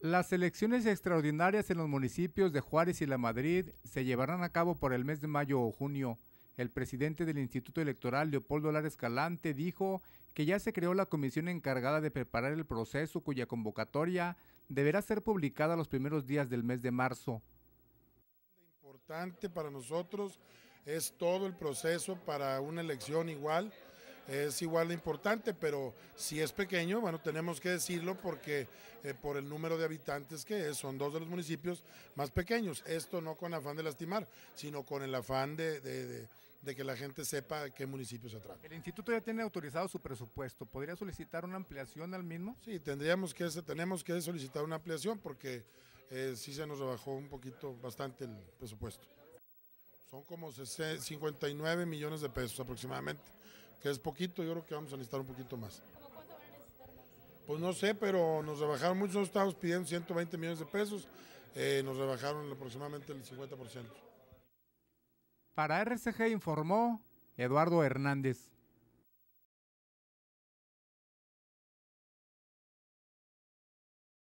Las elecciones extraordinarias en los municipios de Juárez y La Madrid se llevarán a cabo por el mes de mayo o junio. El presidente del Instituto Electoral, Leopoldo Lara Escalante, dijo que ya se creó la comisión encargada de preparar el proceso cuya convocatoria deberá ser publicada los primeros días del mes de marzo. Lo Importante para nosotros es todo el proceso para una elección igual es igual de importante, pero si es pequeño, bueno, tenemos que decirlo porque eh, por el número de habitantes que es, son dos de los municipios más pequeños. Esto no con afán de lastimar, sino con el afán de, que la gente sepa qué municipio se trata. El instituto ya tiene autorizado su presupuesto, ¿podría solicitar una ampliación al mismo? Sí, tendríamos que, tenemos que solicitar una ampliación porque eh, sí se nos rebajó un poquito, bastante el presupuesto. Son como 59 millones de pesos aproximadamente que es poquito, yo creo que vamos a necesitar un poquito más. cuánto van a necesitar más? Pues no sé, pero nos rebajaron mucho, nosotros estábamos pidiendo 120 millones de pesos, eh, nos rebajaron aproximadamente el 50%. Para RCG informó Eduardo Hernández.